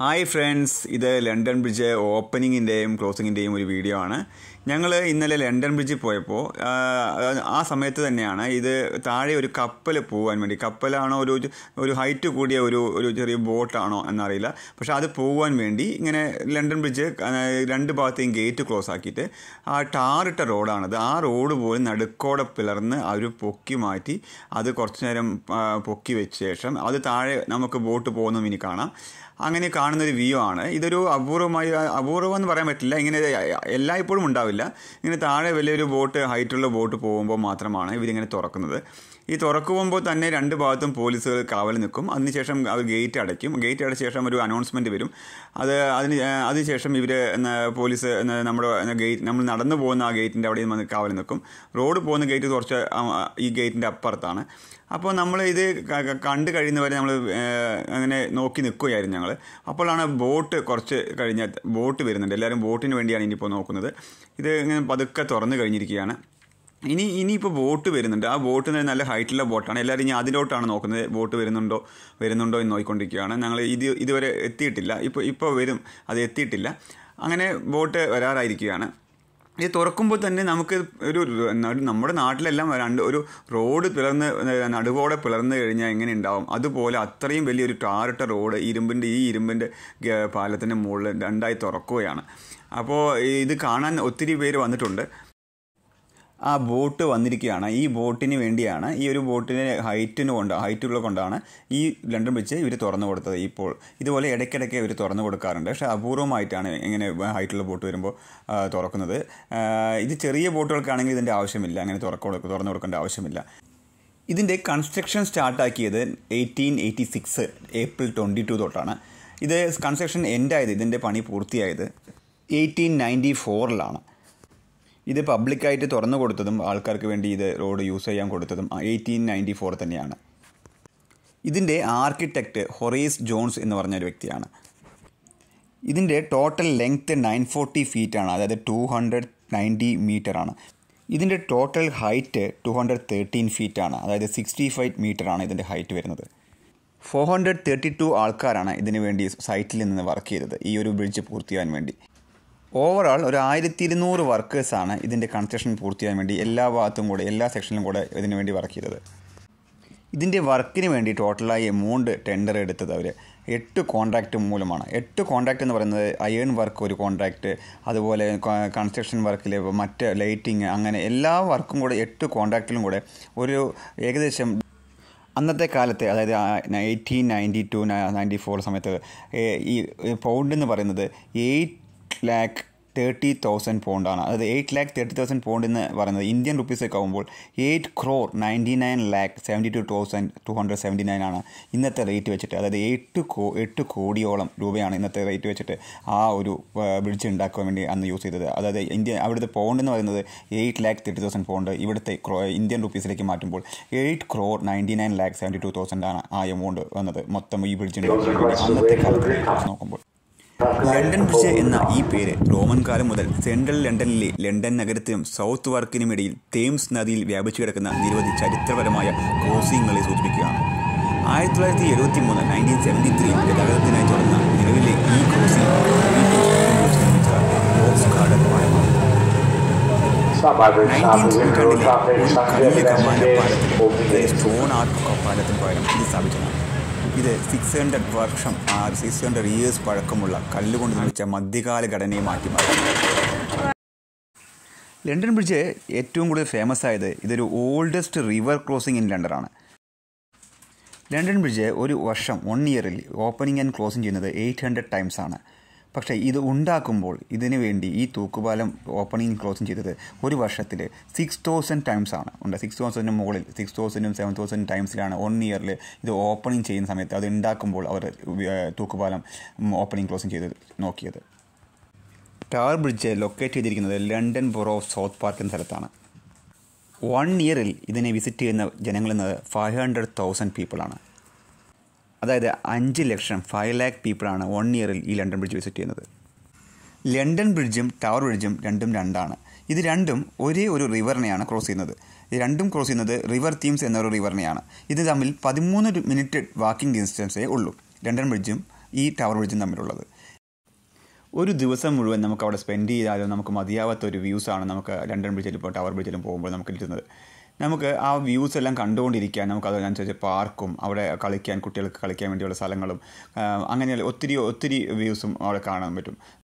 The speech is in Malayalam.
ഹായ് ഫ്രണ്ട്സ് ഇത് ലണ്ടൻ ബ്രിഡ്ജ് ഓപ്പനിങ്ങിൻ്റെയും ക്ലോസിങ്ങിൻ്റെയും ഒരു വീഡിയോ ആണ് ഞങ്ങൾ ഇന്നലെ ലണ്ടൻ ബ്രിഡ്ജിൽ പോയപ്പോൾ ആ സമയത്ത് തന്നെയാണ് ഇത് താഴെ ഒരു കപ്പൽ പോകാൻ വേണ്ടി കപ്പലാണോ ഒരു ഒരു ഹൈറ്റ് കൂടിയ ഒരു ഒരു ചെറിയ ബോട്ടാണോ എന്നറിയില്ല പക്ഷെ അത് പോകാൻ വേണ്ടി ഇങ്ങനെ ലണ്ടൻ ബ്രിഡ്ജ് രണ്ട് ഭാഗത്തെയും ഗേറ്റ് ക്ലോസ് ആക്കിയിട്ട് ആ ടാറിട്ട റോഡാണത് ആ റോഡ് പോലും നടുക്കോടെ പിളർന്ന് അവർ പൊക്കി മാറ്റി അത് കുറച്ച് നേരം പൊക്കി വെച്ച ശേഷം അത് താഴെ നമുക്ക് ബോട്ട് പോകുന്നു ഇനി കാണാം അങ്ങനെ കാണുന്നൊരു വ്യൂ ആണ് ഇതൊരു അപൂർവമായി അപൂർവം എന്ന് പറയാൻ പറ്റില്ല ഇങ്ങനെ എല്ലായ്പ്പോഴും ഉണ്ടാവില്ല തുറക്കാറില്ല ഇങ്ങനെ താഴെ വലിയൊരു ബോട്ട് ഹൈറ്റുള്ള ബോട്ട് പോകുമ്പോൾ മാത്രമാണ് ഇവരിങ്ങനെ തുറക്കുന്നത് ഈ തുറക്കുമ്പോൾ തന്നെ രണ്ട് ഭാഗത്തും പോലീസുകൾ കാവൽ നിൽക്കും അതിനുശേഷം അവർ ഗേറ്റ് അടയ്ക്കും ഗേറ്റ് അടച്ച ശേഷം ഒരു അനൗൺസ്മെൻറ്റ് വരും അത് അതിന് അതിനുശേഷം ഇവർ പോലീസ് നമ്മുടെ ഗേറ്റ് നമ്മൾ നടന്നു പോകുന്ന ആ ഗേറ്റിൻ്റെ അവിടെ നിന്ന് കാവൽ നിൽക്കും റോഡ് പോകുന്ന ഗേറ്റ് കുറച്ച് ഈ ഗേറ്റിൻ്റെ അപ്പുറത്താണ് അപ്പോൾ നമ്മൾ ഇത് കണ്ടു കഴിയുന്നവരെ നമ്മൾ അങ്ങനെ നോക്കി നിൽക്കുകയായിരുന്നു ഞങ്ങൾ അപ്പോഴാണ് ബോട്ട് കുറച്ച് കഴിഞ്ഞ ബോട്ട് വരുന്നുണ്ട് എല്ലാവരും ബോട്ടിന് വേണ്ടിയാണ് ഇനിയിപ്പോൾ നോക്കുന്നത് ഇത് ഇത് ഇങ്ങനെ പതുക്കെ തുറന്നു കഴിഞ്ഞിരിക്കുകയാണ് ഇനി ഇനിയിപ്പോൾ ബോട്ട് വരുന്നുണ്ട് ആ ബോട്ട് നല്ല ഹൈറ്റുള്ള ബോട്ടാണ് എല്ലാവരും ഇനി അതിലോട്ടാണ് നോക്കുന്നത് ബോട്ട് വരുന്നുണ്ടോ വരുന്നുണ്ടോ എന്ന് നോക്കിക്കൊണ്ടിരിക്കുകയാണ് ഞങ്ങൾ ഇത് ഇതുവരെ എത്തിയിട്ടില്ല ഇപ്പോൾ ഇപ്പോൾ വരും അത് എത്തിയിട്ടില്ല അങ്ങനെ ബോട്ട് വരാറായിരിക്കുകയാണ് ഇത് തുറക്കുമ്പോൾ തന്നെ നമുക്ക് ഒരു നമ്മുടെ നാട്ടിലെല്ലാം രണ്ട് ഒരു റോഡ് പിളർന്ന് നടുവോടെ പിളർന്ന് കഴിഞ്ഞാൽ എങ്ങനെ ഉണ്ടാവും അതുപോലെ അത്രയും വലിയൊരു ടാറിട്ട റോഡ് ഇരുമ്പിൻ്റെ ഈ ഇരുമ്പിൻ്റെ പാലത്തിൻ്റെ മുകളിൽ രണ്ടായി തുറക്കുകയാണ് അപ്പോൾ ഇത് കാണാൻ ഒത്തിരി പേര് വന്നിട്ടുണ്ട് ആ ബോട്ട് വന്നിരിക്കുകയാണ് ഈ ബോട്ടിന് വേണ്ടിയാണ് ഈ ഒരു ബോട്ടിന് ഹൈറ്റിന് കൊണ്ട് ഹൈറ്റുള്ള കൊണ്ടാണ് ഈ ലണ്ടൻ ബ്രിഡ്ജ് ഇവർ തുറന്നു കൊടുത്തത് ഇപ്പോൾ ഇതുപോലെ ഇടയ്ക്കിടയ്ക്ക് ഇവർ തുറന്നു കൊടുക്കാറുണ്ട് പക്ഷേ അപൂർവമായിട്ടാണ് ഇങ്ങനെ ഹൈറ്റുള്ള ബോട്ട് വരുമ്പോൾ തുറക്കുന്നത് ഇത് ചെറിയ ബോട്ടുകൾക്കാണെങ്കിൽ ഇതിൻ്റെ ആവശ്യമില്ല അങ്ങനെ തുറക്ക തുറന്നു കൊടുക്കേണ്ട ആവശ്യമില്ല ഇതിൻ്റെ കൺസ്ട്രക്ഷൻ സ്റ്റാർട്ടാക്കിയത് eighteen eighty six April twenty two തൊട്ടാണ് ഇത് കൺസ്ട്രക്ഷൻ എൻഡായത് ഇതിൻ്റെ പണി പൂർത്തിയായത് എയ്റ്റീൻ നയൻറ്റി ഫോറിലാണ് ഇത് പബ്ലിക്കായിട്ട് തുറന്നു കൊടുത്തതും ആൾക്കാർക്ക് വേണ്ടി ഇത് റോഡ് യൂസ് ചെയ്യാൻ കൊടുത്തതും എയ്റ്റീൻ നയൻറ്റി ഫോർ തന്നെയാണ് ഇതിൻ്റെ ആർക്കിടെക്റ്റ് ഹൊറീസ് ജോൺസ് എന്ന് പറഞ്ഞ ഒരു വ്യക്തിയാണ് ഇതിൻ്റെ ടോട്ടൽ ലെങ്ത്ത് നയൻ ഫോർട്ടി ആണ് അതായത് ടു ഹൺഡ്രഡ് നയൻറ്റി ആണ് ഇതിൻ്റെ total height two hundred thirteen ആണ് അതായത് സിക്സ്റ്റി ഫൈവ് ആണ് ഇതിൻ്റെ ഹൈറ്റ് വരുന്നത് ഫോർ ഹൺഡ്രഡ് തേർട്ടി ടു ആൾക്കാരാണ് ഇതിനു വേണ്ടി സൈറ്റിൽ നിന്ന് വർക്ക് ചെയ്തത് ഈ ഒരു ബ്രിഡ്ജ് പൂർത്തിയാകാൻ വേണ്ടി ഓവറോൾ ഒരു ആയിരത്തി ഇരുന്നൂറ് വർക്കേഴ്സാണ് ഇതിൻ്റെ കൺസ്ട്രക്ഷൻ പൂർത്തിയാൻ വേണ്ടി എല്ലാ ഭാഗത്തും കൂടെ എല്ലാ സെക്ഷനിലും കൂടെ ഇതിനു വേണ്ടി വർക്ക് ചെയ്തത് ഇതിൻ്റെ വർക്കിന് വേണ്ടി ടോട്ടലായി എമൗണ്ട് ടെൻഡർ എടുത്തത് അവർ എട്ട് കോൺട്രാക്റ്റ് മൂലമാണ് എട്ട് കോൺട്രാക്റ്റ് എന്ന് പറയുന്നത് അയേൺ വർക്ക് ഒരു കോൺട്രാക്റ്റ് അതുപോലെ കൺസ്ട്രക്ഷൻ വർക്കിൽ മറ്റ് ലൈറ്റിങ് അങ്ങനെ എല്ലാ വർക്കും കൂടെ എട്ട് കോൺട്രാക്റ്റിലും കൂടെ ഒരു ഏകദേശം അന്നത്തെ കാലത്തെ അതായത് eighteen ninety two ninety four സമയത്ത് ഈ പൗണ്ട് എന്ന് പറയുന്നത് എയ്റ്റ് ലാക്ക് തേർട്ടി തൗസൻഡ് പൗണ്ടാണ് അതായത് eight lakh thirty thousand pound എന്ന് പറയുന്നത് ഇന്ത്യൻ റുപ്പീസൊക്കെ ആകുമ്പോൾ eight crore ninety nine lakh seventy two thousand two hundred seventy nine ആണ് ഇന്നത്തെ റേറ്റ് വെച്ചിട്ട് അതായത് എട്ട് കോ എട്ട് കോടിയോളം രൂപയാണ് ഇന്നത്തെ റേറ്റ് വെച്ചിട്ട് ആ ഒരു ബ്രിഡ്ജ് ഉണ്ടാക്കാൻ വേണ്ടി അന്ന് യൂസ് ചെയ്തത് അതായത് ഇന്ത്യ അവിടുത്തെ പൗണ്ട് എന്ന് പറയുന്നത് eight lakh thirty thousand pound ഇവിടുത്തെ ക്രോ ഇന്ത്യൻ റുപ്പീസിലേക്ക് മാറ്റുമ്പോൾ eight crore ninety nine lakh seventy two thousand ആണ് ആ എമൗണ്ട് വന്നത് മൊത്തം ഈ ബ്രിഡ്ജ് അന്നത്തെ കാലത്ത് നോക്കുമ്പോൾ ലണ്ടൻ ബ്രിഡ്ജ് എന്ന ഈ പേര് റോമൻ കാലം മുതൽ സെൻട്രൽ ലണ്ടനിലെ ലണ്ടൻ നഗരത്തിനും സൗത്ത് വാർക്കിനുമിടയിൽ തേംസ് നദിയിൽ വ്യാപിച്ചു കിടക്കുന്ന നിരവധി ചരിത്രപരമായ ക്രോസിംഗുകളെ സൂചിപ്പിക്കുകയാണ് ആയിരത്തി തൊള്ളായിരത്തി എഴുപത്തി മൂന്ന് നയൻറ്റീൻ സെവൻറ്റി ത്രീ ഗതാഗതത്തിനായി തുടർന്ന നിലവിലെ ഈ ക്രോസിംഗ് ഒരു കല്ല് പാലത്തിൽ സ്റ്റോൺ ആർട്ട് കപ്പാലത്തിന് പകരം ഇത് സ്ഥാപിച്ചതാണ് ഇത് സിക്സ് ഹൺഡ്രഡ് വർഷം സിക്സ് ഹൺഡ്രഡ് ഇയേഴ്സ് പഴക്കമുള്ള കല്ലുകൊണ്ട് നിർമ്മിച്ച മധ്യകാല ഘടനയെ മാറ്റി മാറ്റി ലണ്ടൻ ബ്രിഡ്ജ് ഏറ്റവും കൂടുതൽ ഫേമസ് ആയത് ഇതൊരു ഓൾഡസ്റ്റ് റിവർ ക്രോസിംഗ് ഇൻ ലണ്ടനാണ് ലണ്ടൻ ബ്രിഡ്ജ് ഒരു വർഷം വൺ ഇയറിൽ ഓപ്പണിംഗ് ആൻഡ് ക്ലോസിംഗ് ചെയ്യുന്നത് എയ്റ്റ് ഹൺഡ്രഡ് ടൈംസ് ആണ് പക്ഷേ ഇത് ഉണ്ടാക്കുമ്പോൾ ഇതിന് വേണ്ടി ഈ തൂക്കുപാലം ഓപ്പണിങ് ക്ലോസിങ് ചെയ്തത് ഒരു വർഷത്തിൽ സിക്സ് തൗസൻഡ് ടൈംസ് ആണ് ഉണ്ട് സിക്സ് തൗസൻഡിന് മുകളിൽ സിക്സ് തൗസൻഡും സെവൻ തൗസൻഡ് ടൈംസിലാണ് വൺ ഇയറിൽ ഇത് ഓപ്പണിങ് ചെയ്യുന്ന സമയത്ത് അത് ഉണ്ടാക്കുമ്പോൾ അവർ തൂക്കുപാലം ഓപ്പണിങ് ക്ലോസിങ് ചെയ്ത് നോക്കിയത് ടവർ ബ്രിഡ്ജ് ലൊക്കേറ്റ് ചെയ്തിരിക്കുന്നത് London borough of south park എന്ന സ്ഥലത്താണ് വൺ ഇയറിൽ ഇതിനെ വിസിറ്റ് ചെയ്യുന്ന ജനങ്ങളെന്നത് ഫൈവ് ഹൺഡ്രഡ് തൗസൻഡ് പീപ്പിളാണ് അതായത് അഞ്ച് ലക്ഷം ഫൈവ് ലാക്ക് പീപ്പിളാണ് വൺ ഇയറിൽ ഈ ലണ്ടൻ ബ്രിഡ്ജ് വിസിറ്റ് ചെയ്യുന്നത് ലണ്ടൻ ബ്രിഡ്ജും ടവർ ബ്രിഡ്ജും രണ്ടും രണ്ടാണ് ഇത് രണ്ടും ഒരേ ഒരു റിവറിനെയാണ് ക്രോസ് ചെയ്യുന്നത് രണ്ടും ക്രോസ് ചെയ്യുന്നത് റിവർ തീംസ് എന്നൊരു റിവറിനെയാണ് ഇത് തമ്മിൽ പതിമൂന്ന് മിനിറ്റ് വാക്കിംഗ് ഡിസ്റ്റൻസേ ഉള്ളൂ ലണ്ടൻ ബ്രിഡ്ജും ഈ ടവർ ബ്രിഡ്ജും തമ്മിലുള്ളത് ഒരു ദിവസം മുഴുവൻ നമുക്ക് അവിടെ സ്പെൻഡ് ചെയ്താലും നമുക്ക് മതിയാവാത്ത ഒരു വ്യൂസാണ് നമുക്ക് ലണ്ടൻ ബ്രിഡ്ജിലും ടവർ ബ്രിഡ്ജിലും പോകുമ്പോൾ നമുക്ക് കിട്ടുന്നത് നമുക്ക് ആ വ്യൂസ് എല്ലാം കണ്ടുകൊണ്ടിരിക്കാൻ നമുക്ക് അതിനനുസരിച്ച് പാർക്കും അവിടെ കളിക്കാൻ കുട്ടികൾക്ക് കളിക്കാൻ വേണ്ടിയുള്ള സ്ഥലങ്ങളും അങ്ങനെ ഒത്തിരി ഒത്തിരി വ്യൂസും അവിടെ കാണാൻ പറ്റും